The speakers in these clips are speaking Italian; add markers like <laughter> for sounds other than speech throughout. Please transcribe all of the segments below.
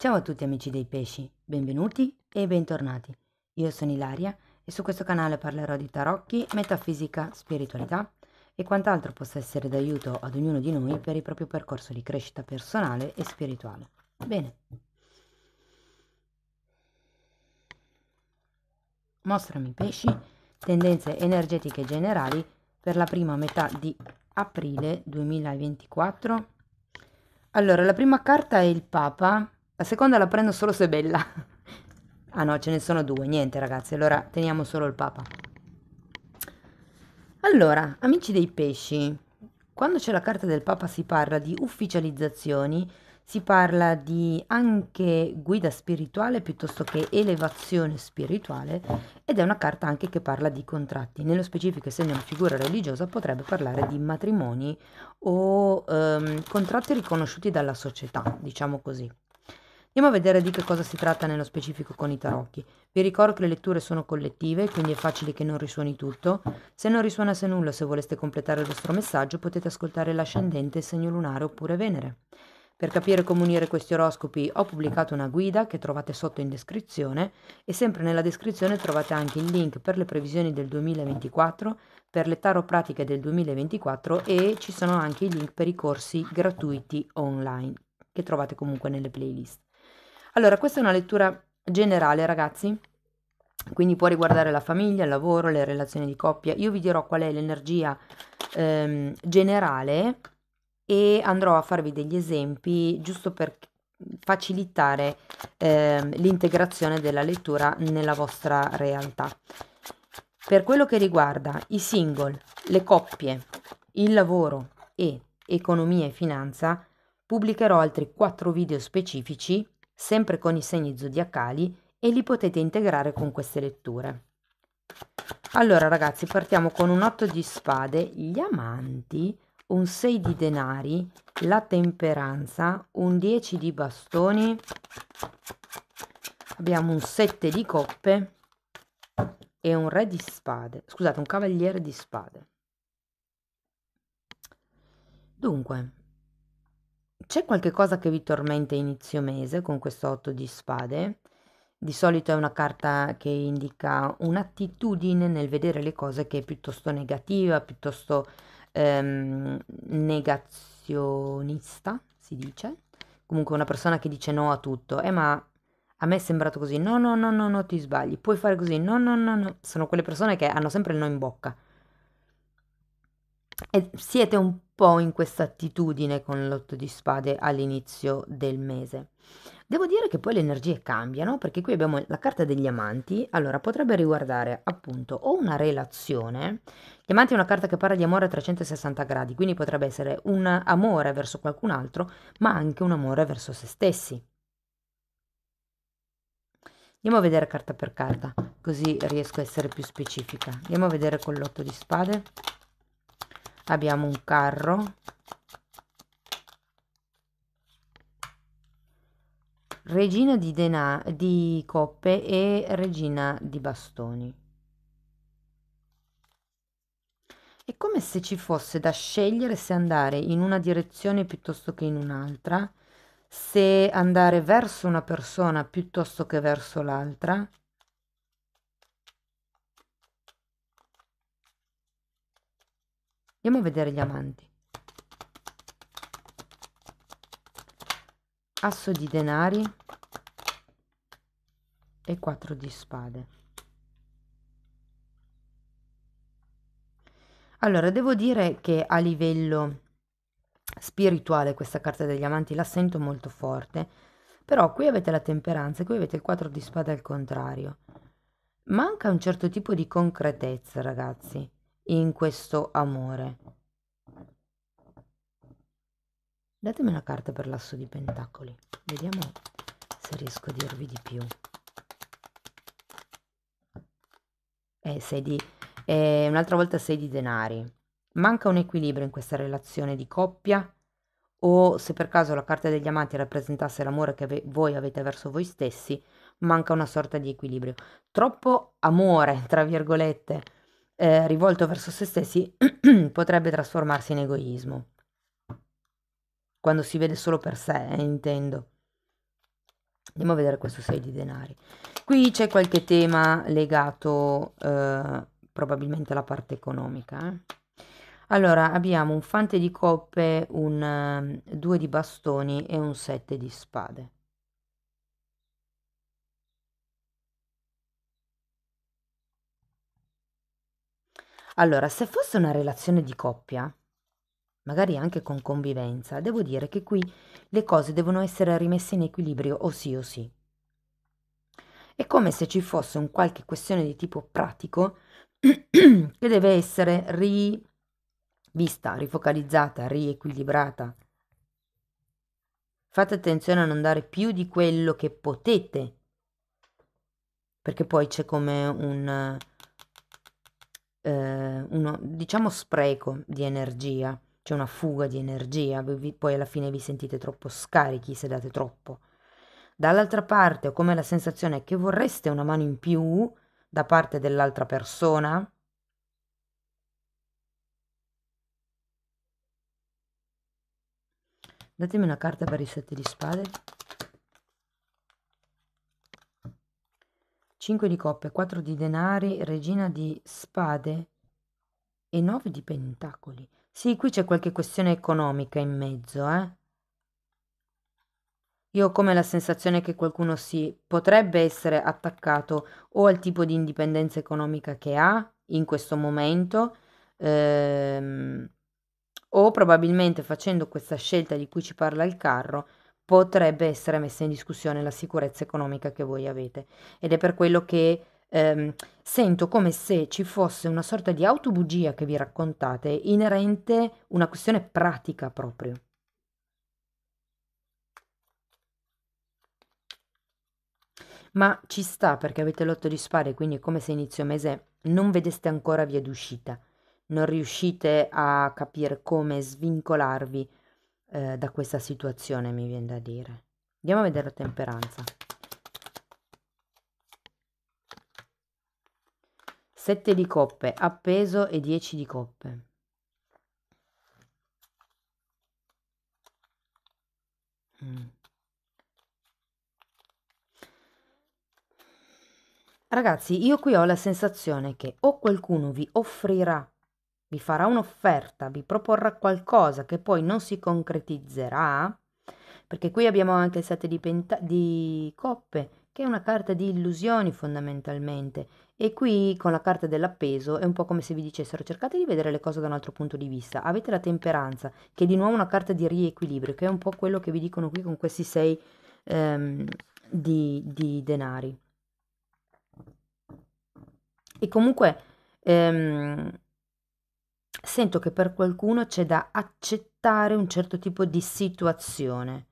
Ciao a tutti amici dei pesci, benvenuti e bentornati. Io sono Ilaria e su questo canale parlerò di tarocchi, metafisica, spiritualità e quant'altro possa essere d'aiuto ad ognuno di noi per il proprio percorso di crescita personale e spirituale. Bene. Mostrami pesci, tendenze energetiche generali per la prima metà di aprile 2024. Allora, la prima carta è il Papa la seconda la prendo solo se è bella. ah no, ce ne sono due, niente ragazzi, allora teniamo solo il papa. Allora, amici dei pesci, quando c'è la carta del papa si parla di ufficializzazioni, si parla di anche guida spirituale piuttosto che elevazione spirituale ed è una carta anche che parla di contratti. Nello specifico, essendo una figura religiosa, potrebbe parlare di matrimoni o ehm, contratti riconosciuti dalla società, diciamo così. Andiamo a vedere di che cosa si tratta nello specifico con i tarocchi. Vi ricordo che le letture sono collettive, quindi è facile che non risuoni tutto. Se non risuonasse nulla, se voleste completare il vostro messaggio, potete ascoltare l'ascendente, il segno lunare oppure Venere. Per capire come unire questi oroscopi ho pubblicato una guida che trovate sotto in descrizione e sempre nella descrizione trovate anche il link per le previsioni del 2024, per le tarot pratiche del 2024 e ci sono anche i link per i corsi gratuiti online che trovate comunque nelle playlist. Allora, questa è una lettura generale, ragazzi. Quindi può riguardare la famiglia, il lavoro, le relazioni di coppia. Io vi dirò qual è l'energia ehm, generale e andrò a farvi degli esempi giusto per facilitare ehm, l'integrazione della lettura nella vostra realtà. Per quello che riguarda i single, le coppie, il lavoro e economia e finanza, pubblicherò altri 4 video specifici sempre con i segni zodiacali e li potete integrare con queste letture. Allora ragazzi, partiamo con un 8 di spade, gli amanti, un 6 di denari, la temperanza, un 10 di bastoni, abbiamo un 7 di coppe e un re di spade, scusate, un cavaliere di spade. Dunque, c'è qualche cosa che vi tormenta inizio mese con questo 8 di spade? Di solito è una carta che indica un'attitudine nel vedere le cose che è piuttosto negativa, piuttosto ehm, negazionista, si dice. Comunque una persona che dice no a tutto. Eh ma a me è sembrato così, no no no no no ti sbagli, puoi fare così, no no no no. Sono quelle persone che hanno sempre il no in bocca e siete un po' in questa attitudine con l'otto di spade all'inizio del mese. Devo dire che poi le energie cambiano perché qui abbiamo la carta degli amanti, allora potrebbe riguardare appunto o una relazione, gli amanti è una carta che parla di amore a 360 gradi, quindi potrebbe essere un amore verso qualcun altro, ma anche un amore verso se stessi. Andiamo a vedere carta per carta, così riesco a essere più specifica. Andiamo a vedere con l'otto di spade abbiamo un carro regina di, di coppe e regina di bastoni è come se ci fosse da scegliere se andare in una direzione piuttosto che in un'altra, se andare verso una persona piuttosto che verso l'altra, Andiamo a vedere gli amanti. Asso di denari e 4 di spade. Allora, devo dire che a livello spirituale questa carta degli amanti la sento molto forte, però qui avete la temperanza e qui avete il 4 di spade al contrario. Manca un certo tipo di concretezza, ragazzi in questo amore. Datemi una carta per l'asso di pentacoli, vediamo se riesco a dirvi di più. Eh, sei di, eh, un'altra volta sei di denari. Manca un equilibrio in questa relazione di coppia o se per caso la carta degli amanti rappresentasse l'amore che ave- voi avete verso voi stessi, manca una sorta di equilibrio. Troppo amore, tra virgolette, eh, rivolto verso se stessi <clears throat> potrebbe trasformarsi in egoismo. Quando si vede solo per sé, eh, intendo. Andiamo a vedere questo 6 di denari. Qui c'è qualche tema legato eh, probabilmente alla parte economica. Eh? Allora, abbiamo un fante di coppe, un 2 eh, di bastoni e un 7 di spade. Allora, se fosse una relazione di coppia, magari anche con convivenza, devo dire che qui le cose devono essere rimesse in equilibrio o sì o sì. È come se ci fosse un qualche questione di tipo pratico <clears throat> che deve essere rivista, rifocalizzata, riequilibrata. Fate attenzione a non dare più di quello che potete, perché poi c'è come un eh, uno, diciamo, spreco di energia, c'è una fuga di energia, vi, poi alla fine vi sentite troppo scarichi se date troppo. Dall'altra parte ho come la sensazione che vorreste una mano in più da parte dell'altra persona, Datemi una carta per i sette di spade. 5 di coppe, 4 di denari, regina di spade e 9 di pentacoli. Sì, qui c'è qualche questione economica in mezzo, eh. Io ho come la sensazione che qualcuno si potrebbe essere attaccato o al tipo di indipendenza economica che ha in questo momento, ehm, o probabilmente facendo questa scelta di cui ci parla il carro, potrebbe essere messa in discussione la sicurezza economica che voi avete. Ed è per quello che ehm, sento come se ci fosse una sorta di autobugia che vi raccontate inerente una questione pratica proprio. ma ci sta perché avete l'otto di spade, quindi è come se inizio mese non vedeste ancora via d'uscita, non riuscite a capire come svincolarvi eh, da questa situazione, mi viene da dire. Andiamo a vedere la temperanza. Sette di coppe, appeso e dieci di coppe. Mm. Ragazzi, io qui ho la sensazione che o qualcuno vi offrirà vi farà un'offerta, vi proporrà qualcosa che poi non si concretizzerà, perché qui abbiamo anche il sette di, penta- di coppe, che è una carta di illusioni fondamentalmente, e qui con la carta dell'appeso è un po' come se vi dicessero cercate di vedere le cose da un altro punto di vista, avete la temperanza, che è di nuovo una carta di riequilibrio, che è un po' quello che vi dicono qui con questi sei ehm, di, di denari. E comunque... Ehm, sento che per qualcuno c'è da accettare un certo tipo di situazione.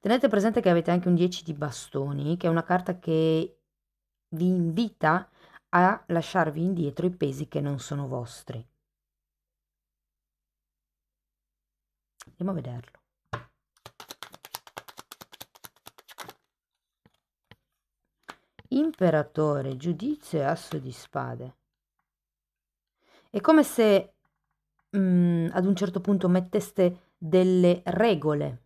Tenete presente che avete anche un 10 di bastoni, che è una carta che vi invita a lasciarvi indietro i pesi che non sono vostri. Andiamo a vederlo. Imperatore, giudizio e asso di spade. È come se mhmm, ad un certo punto metteste delle regole.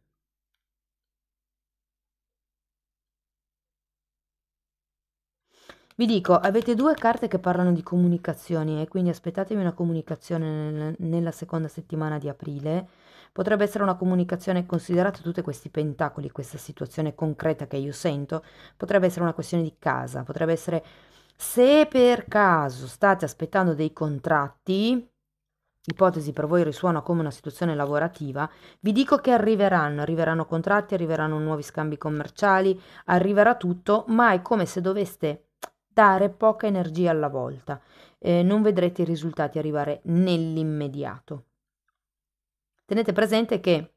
Vi dico, avete due carte che parlano di comunicazioni e quindi aspettatevi una comunicazione nel nella seconda settimana di aprile. Potrebbe essere una comunicazione, considerate tutti questi pentacoli, questa situazione concreta che io sento, potrebbe essere una questione di casa, potrebbe essere se per caso state aspettando dei contratti, ipotesi per voi risuona come una situazione lavorativa, vi dico che arriveranno, arriveranno contratti, arriveranno nuovi scambi commerciali, arriverà tutto, ma è come se doveste dare poca energia alla volta. Eh, non vedrete i risultati arrivare nell'immediato. Tenete presente che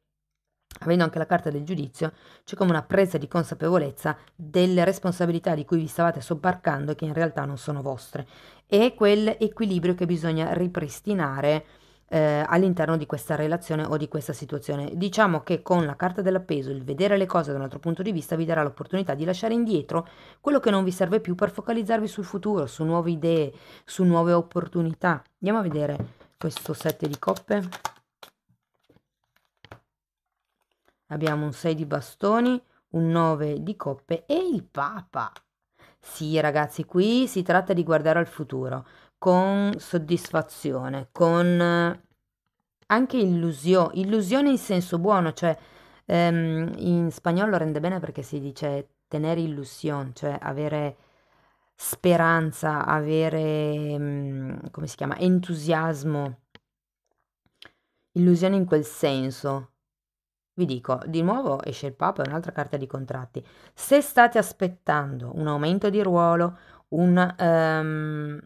avendo anche la carta del giudizio, c'è come una presa di consapevolezza delle responsabilità di cui vi stavate sobbarcando e che in realtà non sono vostre. E quel equilibrio che bisogna ripristinare eh, all'interno di questa relazione o di questa situazione. Diciamo che con la carta dell'appeso, il vedere le cose da un altro punto di vista vi darà l'opportunità di lasciare indietro quello che non vi serve più per focalizzarvi sul futuro, su nuove idee, su nuove opportunità. Andiamo a vedere questo set di coppe. Abbiamo un 6 di bastoni, un 9 di coppe e il Papa. Sì, ragazzi, qui si tratta di guardare al futuro con soddisfazione, con eh, anche illusio, illusione in senso buono, cioè ehm, in spagnolo rende bene perché si dice tenere illusione, cioè avere speranza, avere, mm, come si chiama, entusiasmo, illusione in quel senso. Vi dico, di nuovo esce il Papa, è un'altra carta di contratti. Se state aspettando un aumento di ruolo, un, um,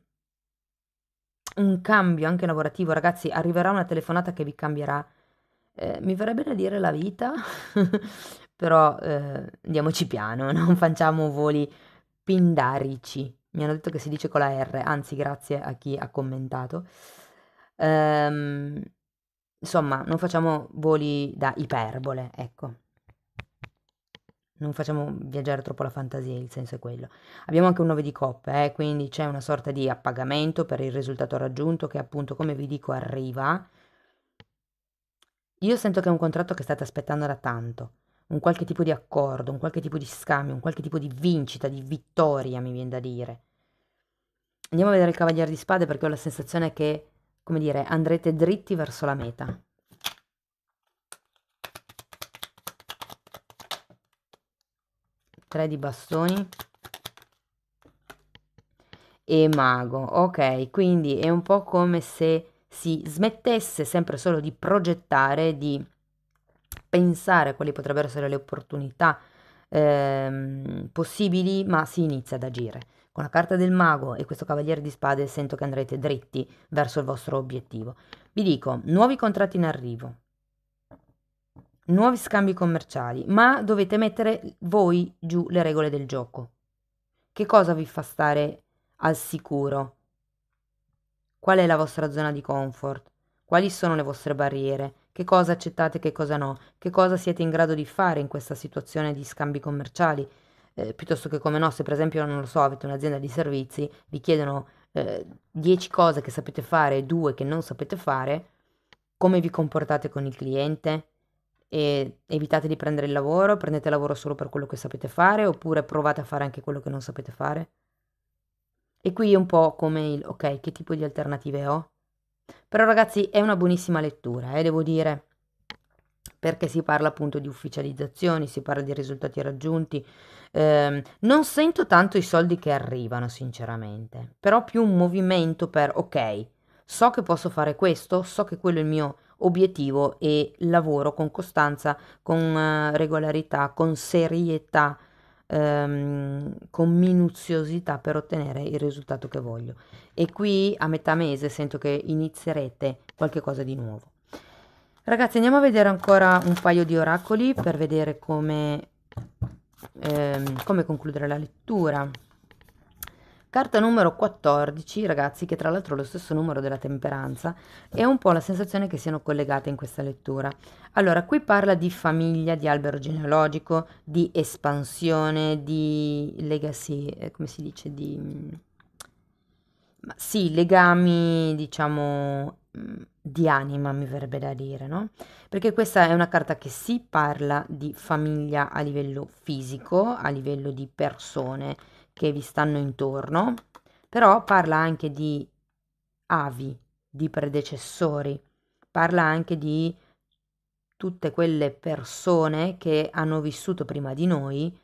un cambio anche lavorativo, ragazzi, arriverà una telefonata che vi cambierà. Eh, mi verrebbe da dire la vita, <laughs> però eh, andiamoci piano, <laughs> non facciamo voli pindarici. Mi hanno detto che si dice con la R, anzi grazie a chi ha commentato. Ehm... Um, Insomma, non facciamo voli da iperbole, ecco. Non facciamo viaggiare troppo la fantasia, il senso è quello. Abbiamo anche un 9 di coppe, eh, quindi c'è una sorta di appagamento per il risultato raggiunto che appunto, come vi dico, arriva. Io sento che è un contratto che state aspettando da tanto, un qualche tipo di accordo, un qualche tipo di scambio, un qualche tipo di vincita, di vittoria, mi viene da dire. Andiamo a vedere il Cavaliere di Spade perché ho la sensazione che come dire, andrete dritti verso la meta. Tre di bastoni e mago. Ok, quindi è un po' come se si smettesse sempre solo di progettare, di pensare quali potrebbero essere le opportunità ehm, possibili, ma si inizia ad agire. Con la carta del mago e questo cavaliere di spade sento che andrete dritti verso il vostro obiettivo. Vi dico, nuovi contratti in arrivo, nuovi scambi commerciali, ma dovete mettere voi giù le regole del gioco. Che cosa vi fa stare al sicuro? Qual è la vostra zona di comfort? Quali sono le vostre barriere? Che cosa accettate e che cosa no? Che cosa siete in grado di fare in questa situazione di scambi commerciali? eh, piuttosto che come no, se per esempio, non lo so, avete un'azienda di servizi, vi chiedono eh, 10 cose che sapete fare e 2 che non sapete fare, come vi comportate con il cliente? E evitate di prendere il lavoro, prendete lavoro solo per quello che sapete fare oppure provate a fare anche quello che non sapete fare? E qui è un po' come il ok, che tipo di alternative ho? Però ragazzi è una buonissima lettura, eh, devo dire perché si parla appunto di ufficializzazioni, si parla di risultati raggiunti. Eh, non sento tanto i soldi che arrivano, sinceramente, però più un movimento per, ok, so che posso fare questo, so che quello è il mio obiettivo e lavoro con costanza, con eh, regolarità, con serietà, ehm, con minuziosità per ottenere il risultato che voglio. E qui a metà mese sento che inizierete qualcosa di nuovo. Ragazzi andiamo a vedere ancora un paio di oracoli per vedere come, ehm, come concludere la lettura. Carta numero 14, ragazzi, che tra l'altro è lo stesso numero della temperanza, e ho un po' la sensazione che siano collegate in questa lettura. Allora, qui parla di famiglia, di albero genealogico, di espansione, di legacy, eh, come si dice, di... Mm, ma sì, legami, diciamo, mm, di anima, mi verrebbe da dire, no? Perché questa è una carta che si parla di famiglia a livello fisico, a livello di persone che vi stanno intorno, però parla anche di avi, di predecessori, parla anche di tutte quelle persone che hanno vissuto prima di noi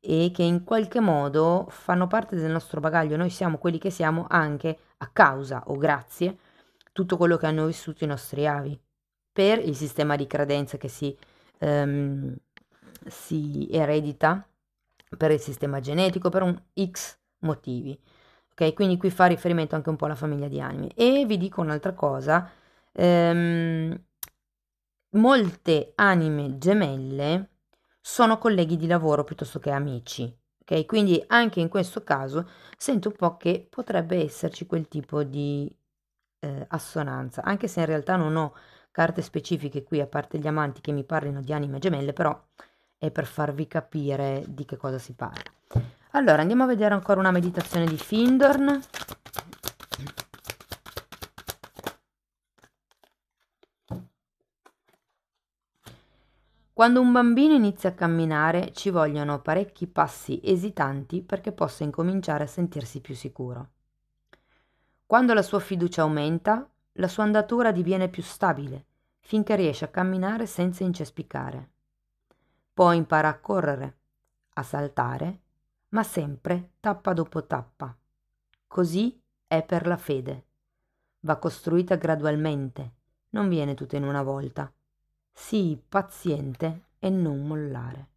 e che in qualche modo fanno parte del nostro bagaglio. Noi siamo quelli che siamo anche a causa o grazie tutto quello che hanno vissuto i nostri avi, per il sistema di credenze che si, um, si eredita, per il sistema genetico, per un X motivi. Ok, quindi qui fa riferimento anche un po' alla famiglia di anime. E vi dico un'altra cosa, um, molte anime gemelle sono colleghi di lavoro piuttosto che amici. Ok, quindi anche in questo caso sento un po' che potrebbe esserci quel tipo di eh, assonanza, anche se in realtà non ho carte specifiche qui, a parte gli amanti che mi parlino di anime gemelle, però è per farvi capire di che cosa si parla. Allora, andiamo a vedere ancora una meditazione di Findorn. Quando un bambino inizia a camminare ci vogliono parecchi passi esitanti perché possa incominciare a sentirsi più sicuro. Quando la sua fiducia aumenta, la sua andatura diviene più stabile, finché riesce a camminare senza incespicare. Poi impara a correre, a saltare, ma sempre tappa dopo tappa. Così è per la fede. Va costruita gradualmente, non viene tutta in una volta. Sii paziente e non mollare.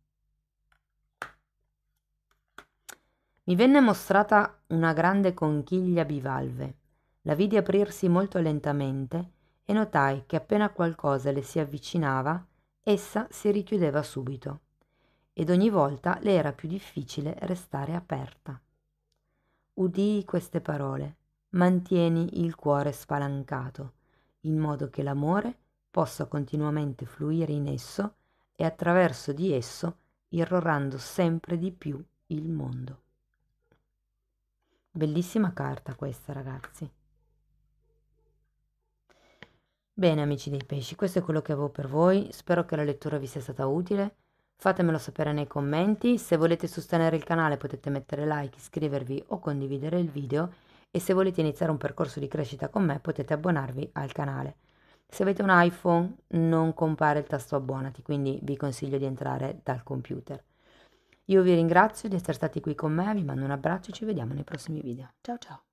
Mi venne mostrata una grande conchiglia bivalve. La vidi aprirsi molto lentamente e notai che appena qualcosa le si avvicinava, essa si richiudeva subito ed ogni volta le era più difficile restare aperta. Udii queste parole, mantieni il cuore spalancato, in modo che l'amore possa continuamente fluire in esso e attraverso di esso irrorando sempre di più il mondo. Bellissima carta questa, ragazzi. Bene, amici dei pesci, questo è quello che avevo per voi. Spero che la lettura vi sia stata utile. Fatemelo sapere nei commenti. Se volete sostenere il canale potete mettere like, iscrivervi o condividere il video. E se volete iniziare un percorso di crescita con me potete abbonarvi al canale. Se avete un iPhone non compare il tasto abbonati, quindi vi consiglio di entrare dal computer. Io vi ringrazio di essere stati qui con me, vi mando un abbraccio e ci vediamo nei prossimi video. Ciao ciao!